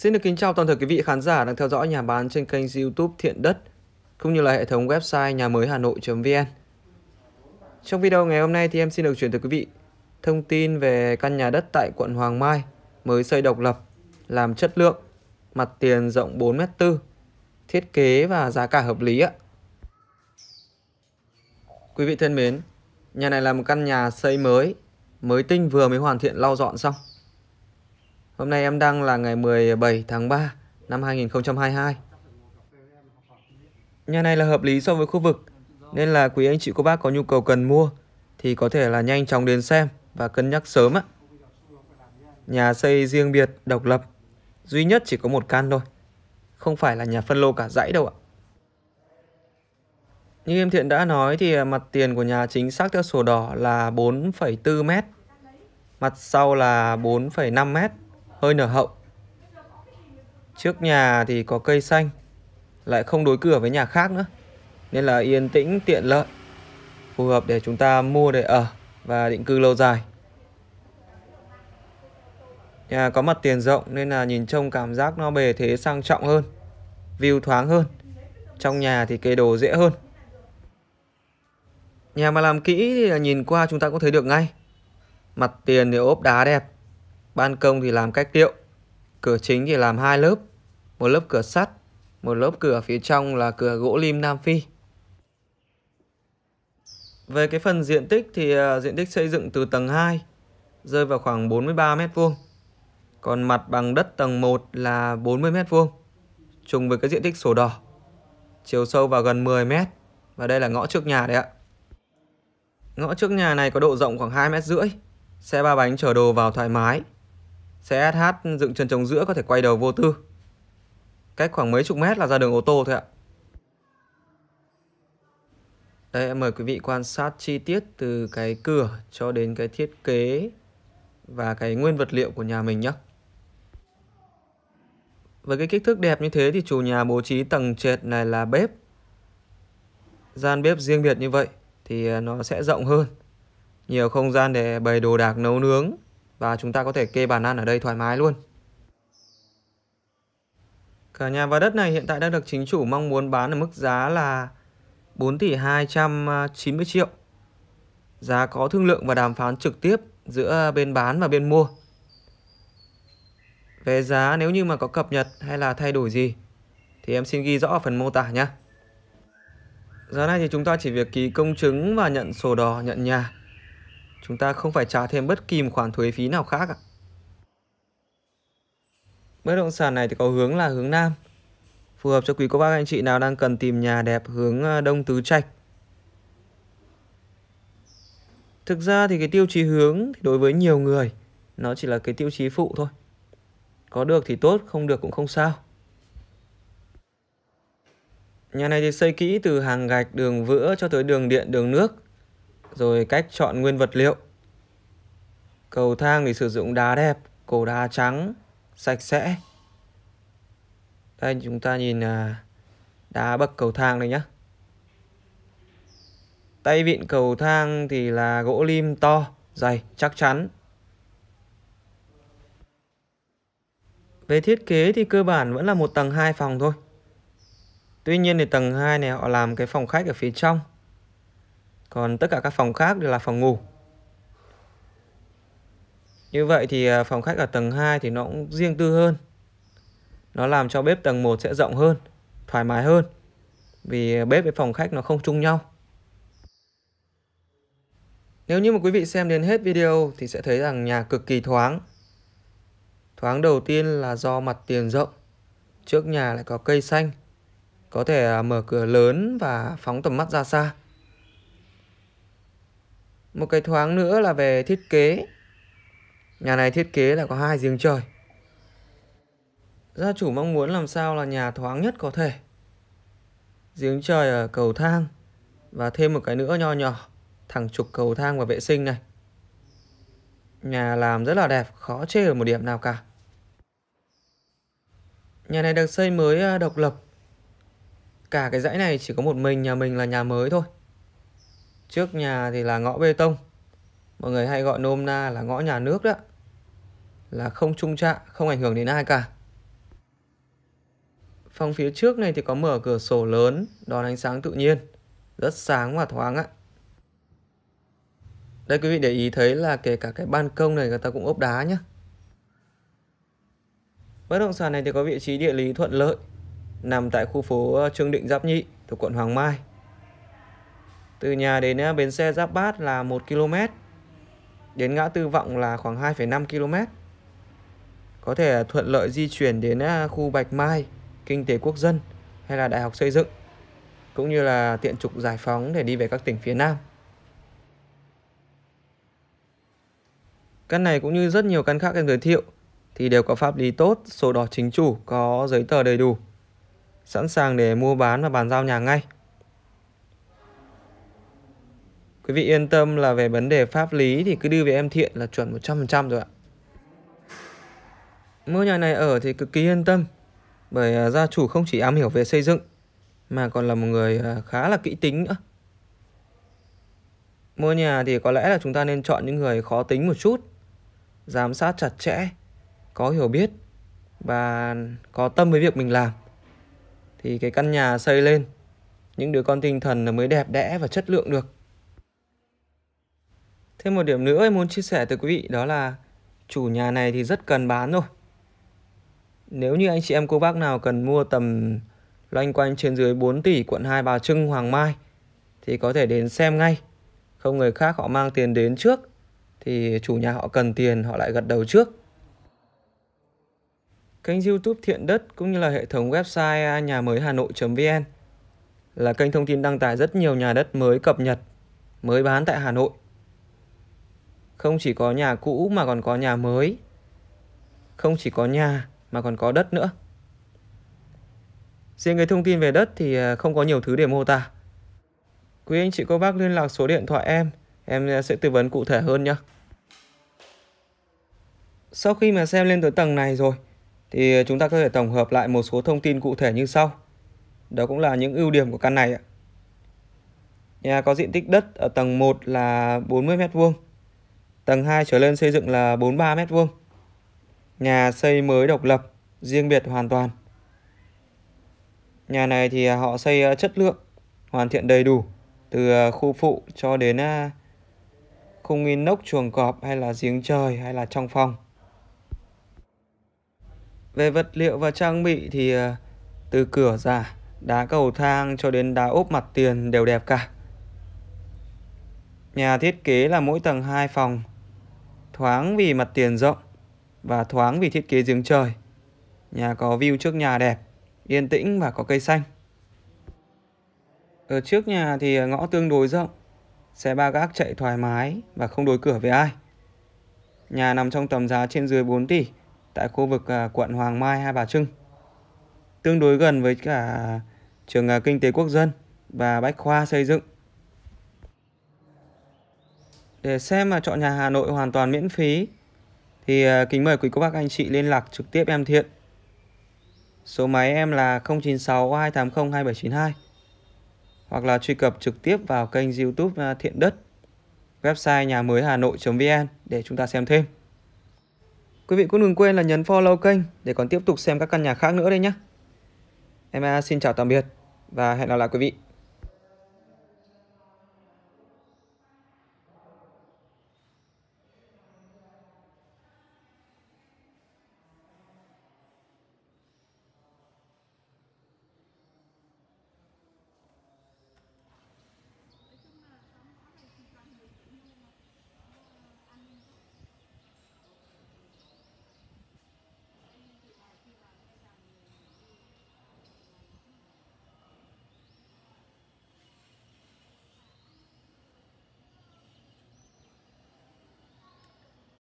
Xin được kính chào toàn thể quý vị khán giả đang theo dõi nhà bán trên kênh YouTube Thiện Đất cũng như là hệ thống website nhà mới hà nội.vn. Trong video ngày hôm nay thì em xin được chuyển tới quý vị thông tin về căn nhà đất tại quận Hoàng Mai mới xây độc lập, làm chất lượng, mặt tiền rộng 4m4, thiết kế và giá cả hợp lý ạ. Quý vị thân mến, nhà này là một căn nhà xây mới, mới tinh vừa mới hoàn thiện lau dọn xong. Hôm nay em đăng là ngày 17 tháng 3 năm 2022. Nhà này là hợp lý so với khu vực, nên là quý anh chị cô bác có nhu cầu cần mua thì có thể là nhanh chóng đến xem và cân nhắc sớm ạ. Nhà xây riêng biệt, độc lập, duy nhất chỉ có một căn thôi. Không phải là nhà phân lô cả dãy đâu ạ. Như em Thiện đã nói thì mặt tiền của nhà chính xác theo sổ đỏ là 4,4 mét. Mặt sau là 4,5 mét hơi nở hậu. Trước nhà thì có cây xanh, lại không đối cửa với nhà khác nữa. Nên là yên tĩnh, tiện lợi, phù hợp để chúng ta mua để ở và định cư lâu dài. Nhà có mặt tiền rộng nên là nhìn trông cảm giác nó bề thế sang trọng hơn, view thoáng hơn. Trong nhà thì kê đồ dễ hơn. Nhà mà làm kỹ thì nhìn qua chúng ta cũng thấy được ngay. Mặt tiền thì ốp đá đẹp, Ban công thì làm cách điệu. Cửa chính thì làm hai lớp. Một lớp cửa sắt, một lớp cửa phía trong là cửa gỗ lim Nam Phi. Về cái phần diện tích thì à, diện tích xây dựng từ tầng 2 rơi vào khoảng 43 m2. Còn mặt bằng đất tầng 1 là 40 m2 trùng với cái diện tích sổ đỏ. Chiều sâu vào gần 10 m và đây là ngõ trước nhà đấy ạ. Ngõ trước nhà này có độ rộng khoảng 2 mét rưỡi. Xe ba bánh chở đồ vào thoải mái, Xe SH dựng chân trống giữa có thể quay đầu vô tư. Cách khoảng mấy chục mét là ra đường ô tô thôi ạ. Đây em mời quý vị quan sát chi tiết từ cái cửa cho đến cái thiết kế và cái nguyên vật liệu của nhà mình nhé. Với cái kích thước đẹp như thế thì chủ nhà bố trí tầng trệt này là bếp. Gian bếp riêng biệt như vậy thì à, nó sẽ rộng hơn. Nhiều không gian để bày đồ đạc nấu nướng và chúng ta có thể kê bàn ăn ở đây thoải mái luôn. Cả nhà và đất này hiện tại đang được chính chủ mong muốn bán ở mức giá là 4 tỷ 290 à, triệu. Giá có thương lượng và đàm phán trực tiếp giữa bên bán và bên mua. Về giá nếu như mà có cập nhật hay là thay đổi gì thì em xin ghi rõ ở phần mô tả nhé. Giá này thì chúng ta chỉ việc ký công chứng và nhận sổ đỏ, nhận nhà chúng ta không phải trả thêm bất kỳ một khoản thuế phí nào khác. Bất động sản này thì có hướng là hướng Nam, phù hợp cho quý cô bác anh chị nào đang cần tìm nhà đẹp hướng ờ, Đông Tứ Trạch. Thực ra thì cái tiêu chí hướng thì đối với nhiều người nó chỉ là cái tiêu chí phụ thôi. Có được thì tốt, không được cũng không sao. Nhà này thì xây kỹ từ hàng gạch, đường vữa cho tới đường điện, đường nước rồi cách chọn nguyên vật liệu. Cầu thang thì sử dụng đá đẹp, cổ đá trắng, sạch sẽ. Đây chúng ta nhìn à, đá bậc cầu thang này nhé. Tay vịn cầu thang thì là gỗ lim to, dày, chắc chắn. Về thiết kế thì cơ bản vẫn là một tầng 2 phòng thôi. Tuy nhiên thì tầng 2 này họ làm cái phòng khách ở phía trong còn tất cả các phòng khác đều là phòng ngủ như vậy thì à, phòng khách ở tầng 2 thì nó cũng riêng tư hơn nó làm cho bếp tầng 1 sẽ rộng hơn thoải mái hơn vì bếp với phòng khách nó không chung nhau nếu như mà quý vị xem đến hết video thì sẽ thấy rằng nhà cực kỳ thoáng thoáng đầu tiên là do mặt tiền rộng trước nhà lại có cây xanh có thể à, mở cửa lớn và phóng tầm mắt ra xa một cái thoáng nữa là về thiết kế. Nhà này thiết kế là có hai giếng trời. Gia chủ mong muốn làm sao là nhà thoáng nhất có thể. Giếng trời ở cầu thang và thêm một cái nữa nho nhỏ, thẳng trục cầu thang và vệ sinh này. Nhà làm rất là đẹp, khó chê ở một điểm nào cả. Nhà này được xây mới à, độc lập. Cả cái dãy này chỉ có một mình nhà mình là nhà mới thôi trước nhà thì là ngõ bê tông mọi người hay gọi nôm na là ngõ nhà nước đó là không trung trạ không ảnh hưởng đến ai cả phòng phía trước này thì có mở cửa sổ lớn đón ánh sáng tự nhiên rất sáng và thoáng ạ đây quý vị để ý thấy là kể cả cái ban công này người ta cũng ốp đá nhé bất động sản này thì có vị trí địa lý thuận lợi nằm tại khu phố ờ, Trương Định Giáp Nhị thuộc quận Hoàng Mai từ nhà đến ờ, bến xe Giáp Bát là 1 km. Đến ngã tư Vọng là khoảng 2,5 km. Có thể thuận lợi di chuyển đến ờ, khu Bạch Mai, Kinh tế Quốc dân hay là Đại học Xây dựng. Cũng như là tiện trục giải phóng để đi về các tỉnh phía Nam. Căn này cũng như rất nhiều căn khác em giới thiệu thì đều có pháp lý tốt, sổ đỏ chính chủ, có giấy tờ đầy đủ. Sẵn sàng để mua bán và bàn giao nhà ngay. Quý vị yên tâm là về vấn đề pháp lý thì cứ đưa về em thiện là chuẩn 100% rồi ạ. mua nhà này ở thì cực kỳ yên tâm bởi à, gia chủ không chỉ am hiểu về xây dựng mà còn là một người à, khá là kỹ tính nữa. Mua nhà thì có lẽ là chúng ta nên chọn những người khó tính một chút, giám sát chặt chẽ, có hiểu biết và có tâm với việc mình làm. Thì cái căn nhà xây lên, những đứa con tinh thần là mới đẹp đẽ và chất lượng được. Thêm một điểm nữa em muốn chia sẻ tới quý vị đó là chủ nhà này thì rất cần bán rồi. Nếu như anh chị em cô bác nào cần mua tầm loanh quanh trên dưới 4 tỷ quận Hai Bà Trưng Hoàng Mai thì có thể đến xem ngay. Không người khác họ mang tiền đến trước thì chủ nhà họ cần tiền họ lại gật đầu trước. Kênh YouTube Thiện Đất cũng như là hệ thống website nhà mới hà nội.vn là kênh thông tin đăng tải rất nhiều nhà đất mới cập nhật, mới bán tại Hà Nội. Không chỉ có nhà cũ mà còn có nhà mới. Không chỉ có nhà mà còn có đất nữa. Riêng cái thông tin về đất thì à, không có nhiều thứ để mô tả. Quý anh chị cô bác liên lạc số điện thoại em, em sẽ tư vấn cụ thể hơn nhé. Sau khi mà xem lên tới tầng này rồi, thì chúng ta có thể tổng hợp lại một số thông tin cụ thể như sau. Đó cũng là những ưu điểm của căn này ạ. Nhà có diện tích đất ở tầng 1 là 40 mét vuông Tầng 2 trở lên xây dựng là 43 m vuông, Nhà xây mới độc lập, riêng biệt hoàn toàn. Nhà này thì à, họ xây à, chất lượng, hoàn thiện đầy đủ từ à, khu phụ cho đến khung inox chuồng cọp hay là giếng trời hay là trong phòng. Về vật liệu và trang bị thì từ cửa giả, đá cầu thang cho đến đá ốp mặt tiền đều đẹp cả. Nhà thiết kế là mỗi tầng 2 phòng thoáng vì mặt tiền rộng và thoáng vì thiết kế giếng trời. Nhà có view trước nhà đẹp, yên tĩnh và có cây xanh. Ở trước nhà thì ngõ tương đối rộng, xe ba gác chạy thoải mái và không đối cửa với ai. Nhà nằm trong tầm giá trên dưới 4 tỷ tại khu vực à, quận Hoàng Mai, Hai Bà Trưng. Tương đối gần với cả trường à, kinh tế quốc dân và Bách Khoa xây dựng để xem mà chọn nhà Hà Nội hoàn toàn miễn phí thì à, kính mời quý cô bác anh chị liên lạc trực tiếp em Thiện. Số máy em là 096 280 2792 hoặc là truy cập trực tiếp vào kênh YouTube à, Thiện Đất, website nhà mới Hà Nội.vn để chúng ta xem thêm. Quý vị cũng đừng quên là nhấn follow kênh để còn tiếp tục xem các căn nhà khác nữa đây nhé. Em à, xin chào tạm biệt và hẹn gặp lại quý vị.